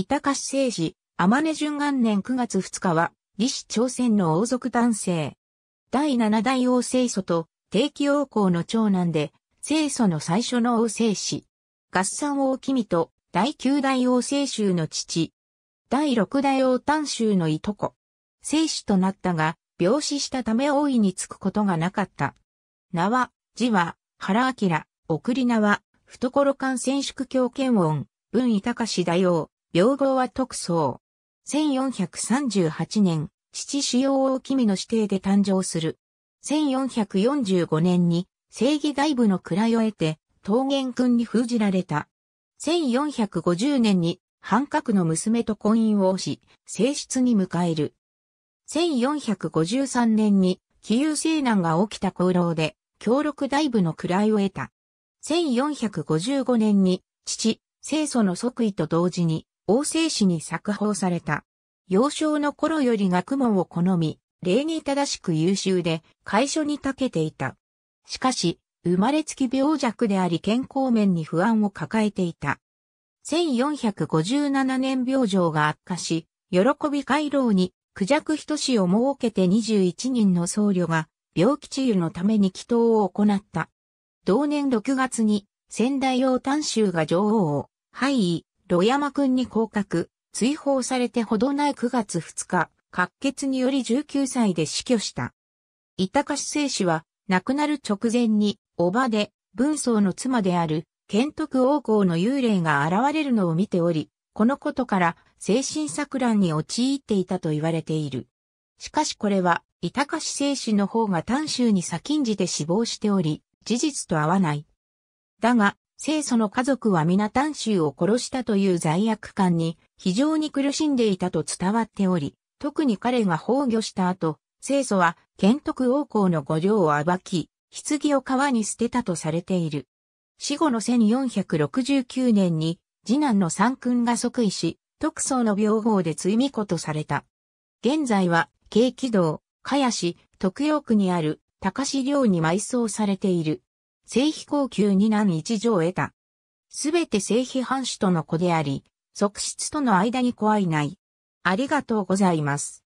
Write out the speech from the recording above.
板橋聖治、天音順元年9月2日は、李氏朝鮮の王族男性。第七代王聖祖と、定期王侯の長男で、聖祖の最初の王聖子。合算王君と、第九代王聖宗の父。第六代王丹州のいとこ。聖子となったが、病死したため大いにつくことがなかった。名は、字は、原明、送り名は、懐間染縮狂犬音、文井隆大王。病号は特捜。1438年、父主要王君の指定で誕生する。1445年に、正義大部の位を得て、桃源君に封じられた。1450年に、半角の娘と婚姻をし、正室に迎える。1453年に、紀有西難が起きた功労で、協力大部の位を得た。1455年に、父、清祖の即位と同時に、王政史に作法された。幼少の頃より学問を好み、礼儀正しく優秀で、会所に長けていた。しかし、生まれつき病弱であり健康面に不安を抱えていた。1457年病状が悪化し、喜び回廊に苦弱人しを設けて21人の僧侶が病気治癒のために祈祷を行った。同年6月に仙台王丹州が女王を、廃位、ロヤマ君に降格、追放されてほどない9月2日、滑血により19歳で死去した。板橋聖氏は、亡くなる直前に、叔母で、文宗の妻である、建徳王侯の幽霊が現れるのを見ており、このことから、精神錯乱に陥っていたと言われている。しかしこれは、板橋聖氏の方が丹州に先んじて死亡しており、事実と合わない。だが、清祖の家族は皆丹州を殺したという罪悪感に非常に苦しんでいたと伝わっており、特に彼が崩御した後、清祖は、剣徳王侯の御領を暴き、棺を川に捨てたとされている。死後の1469年に、次男の三君が即位し、特宗の病法で追巫子とされた。現在は、京気道、茅市、徳陽区にある、高市寮に埋葬されている。正非高級に難一条得た。すべて正飛藩主との子であり、側室との間に子はいない。ありがとうございます。